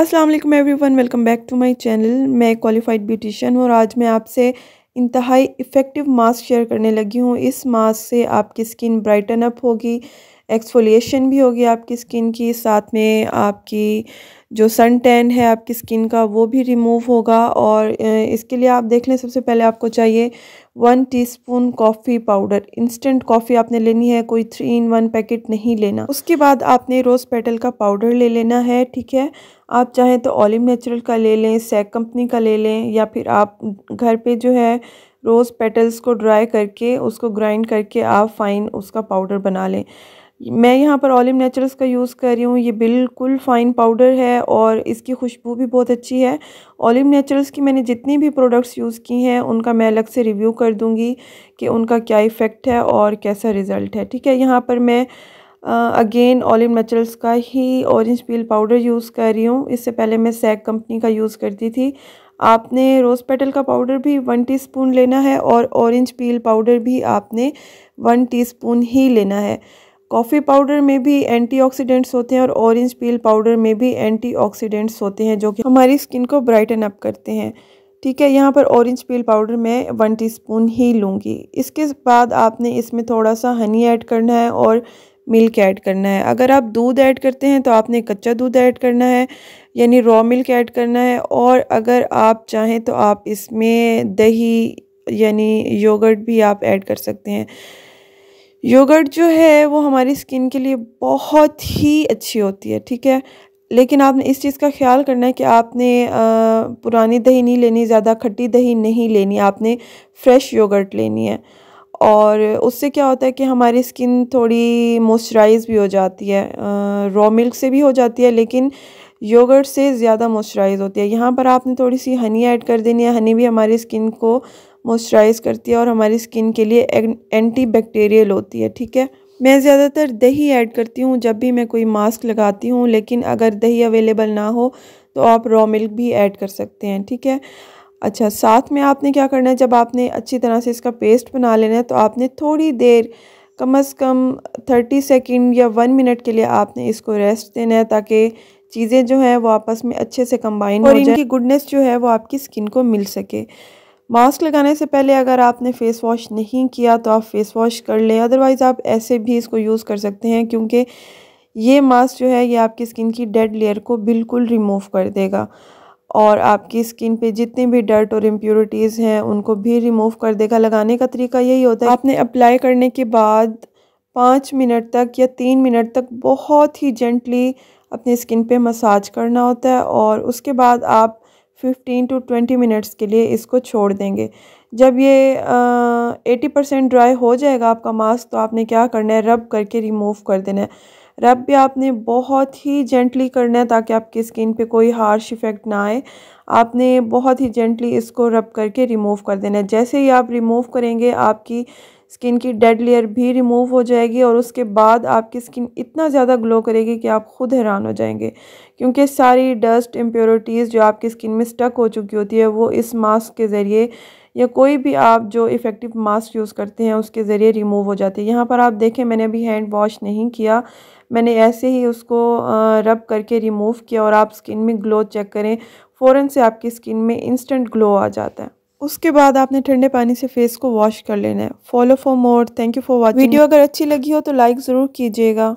अस्सलाम वालेकुम everyone welcome back to my channel मैं क्वालिफाइड ब्यूटिशियन हूँ और आज मैं आपसे इंतहाई इफ़ेक्टिव मास्क शेयर करने लगी हूँ इस मास्क से आपकी स्किन ब्राइटन अप होगी एक्सफोलिएशन भी होगी आपकी स्किन की साथ में आपकी जो सन टैन है आपकी स्किन का वो भी रिमूव होगा और इसके लिए आप देख लें सबसे पहले आपको चाहिए one teaspoon coffee powder instant coffee आपने लेनी है कोई थ्री इन वन पैकेट नहीं लेना उसके बाद आपने रोज़ पेटल का पाउडर ले लेना है ठीक है आप चाहें तो ऑलिव नेचुरल का ले लें सैक कंपनी का ले लें या फिर आप घर पर जो है रोज़ पेटल्स को ड्राई करके उसको ग्राइंड करके आप फ़ाइन उसका पाउडर बना लें मैं यहाँ पर ऑलिव नेचुरल्स का यूज़ कर रही हूँ ये बिल्कुल फ़ाइन पाउडर है और इसकी खुशबू भी बहुत अच्छी है ऑलिव नेचुरल्स की मैंने जितनी भी प्रोडक्ट्स यूज़ की हैं उनका मैं अलग से रिव्यू कर दूँगी कि उनका क्या इफ़ेक्ट है और कैसा रिज़ल्ट है ठीक है यहाँ पर मैं अगेन ऑलिम नेचुरल्स का ही ऑरेंज पील पाउडर यूज़ कर रही हूँ इससे पहले मैं सैक कंपनी का यूज़ करती थी आपने रोज़ पेटल का पाउडर भी वन टीस्पून लेना है और ऑरेंज पील पाउडर भी आपने वन टीस्पून ही लेना है कॉफ़ी पाउडर में भी एंटीऑक्सीडेंट्स होते हैं और ऑरेंज पील पाउडर में भी एंटीऑक्सीडेंट्स होते हैं जो कि हमारी स्किन को ब्राइटन अप करते हैं ठीक है यहाँ पर ऑरेंज पील पाउडर मैं वन टीस्पून ही लूँगी इसके बाद आपने इसमें थोड़ा सा हनी ऐड करना है और मिल्क ऐड करना है अगर आप दूध ऐड करते हैं तो आपने कच्चा दूध ऐड करना है यानी रॉ मिल्क ऐड करना है और अगर आप चाहें तो आप इसमें दही यानी योगर्ट भी आप ऐड कर सकते हैं योगर्ट जो है वो हमारी स्किन के लिए बहुत ही अच्छी होती है ठीक है लेकिन आपने इस चीज़ का ख्याल करना है कि आपने पुरानी दही नहीं लेनी ज़्यादा खट्टी दही नहीं लेनी आपने फ्रेश योगर्ट लेनी है और उससे क्या होता है कि हमारी स्किन थोड़ी मॉइस्चराइज भी हो जाती है रॉ मिल्क से भी हो जाती है लेकिन योगर्ट से ज़्यादा मॉइस्चराइज होती है यहाँ पर आपने थोड़ी सी हनी ऐड कर देनी है हनी भी हमारी स्किन को मॉइस्चराइज़ करती है और हमारी स्किन के लिए एंटी बैक्टीरियल होती है ठीक है मैं ज़्यादातर दही ऐड करती हूँ जब भी मैं कोई मास्क लगाती हूँ लेकिन अगर दही अवेलेबल ना हो तो आप रॉ मिल्क भी ऐड कर सकते हैं ठीक है अच्छा साथ में आपने क्या करना है जब आपने अच्छी तरह से इसका पेस्ट बना लेना है तो आपने थोड़ी देर कम अज़ कम थर्टी सेकेंड या वन मिनट के लिए आपने इसको रेस्ट देना है ताकि चीज़ें जो हैं वो आपस में अच्छे से कंबाइन हो इनकी गुडनेस जो है वो आपकी स्किन को मिल सके मास्क लगाने से पहले अगर आपने फ़ेस वॉश नहीं किया तो आप फ़ेस वॉश कर लें अदरवाइज़ आप ऐसे भी इसको यूज़ कर सकते हैं क्योंकि ये मास्क जो है ये आपकी स्किन की डेड लेयर को बिल्कुल रिमूव कर देगा और आपकी स्किन पे जितने भी डर्ट और इम्प्योरिटीज़ हैं उनको भी रिमूव कर देगा लगाने का तरीका यही होता है आपने अप्लाई करने के बाद पाँच मिनट तक या तीन मिनट तक बहुत ही जेंटली अपनी स्किन पे मसाज करना होता है और उसके बाद आप फ़िफ्टीन टू ट्वेंटी मिनट्स के लिए इसको छोड़ देंगे जब ये एटी परसेंट ड्राई हो जाएगा आपका मास्क तो आपने क्या करना है रब करके रिमूव कर देना है रब भी आपने बहुत ही जेंटली करना है ताकि आपकी स्किन पे कोई हार्श इफ़ेक्ट ना आए आपने बहुत ही जेंटली इसको रब करके रिमूव कर देना है जैसे ही आप रिमूव करेंगे आपकी स्किन की डेड लेयर भी रिमूव हो जाएगी और उसके बाद आपकी स्किन इतना ज़्यादा ग्लो करेगी कि आप खुद हैरान हो जाएंगे क्योंकि सारी डस्ट इम्प्योरिटीज़ जो आपकी स्किन में स्टक हो चुकी होती है वो इस मास्क के ज़रिए या कोई भी आप जो इफ़ेक्टिव मास्क यूज़ करते हैं उसके ज़रिए रिमूव हो जाती है यहाँ पर आप देखें मैंने अभी हैंड वॉश नहीं किया मैंने ऐसे ही उसको रब करके रिमूव किया और आप स्किन में ग्लो चेक करें फ़ौर से आपकी स्किन में इंस्टेंट ग्लो आ जाता है उसके बाद आपने ठंडे पानी से फेस को वॉश कर लेना है follow for more thank you for watching video अगर अच्छी लगी हो तो लाइक ज़रूर कीजिएगा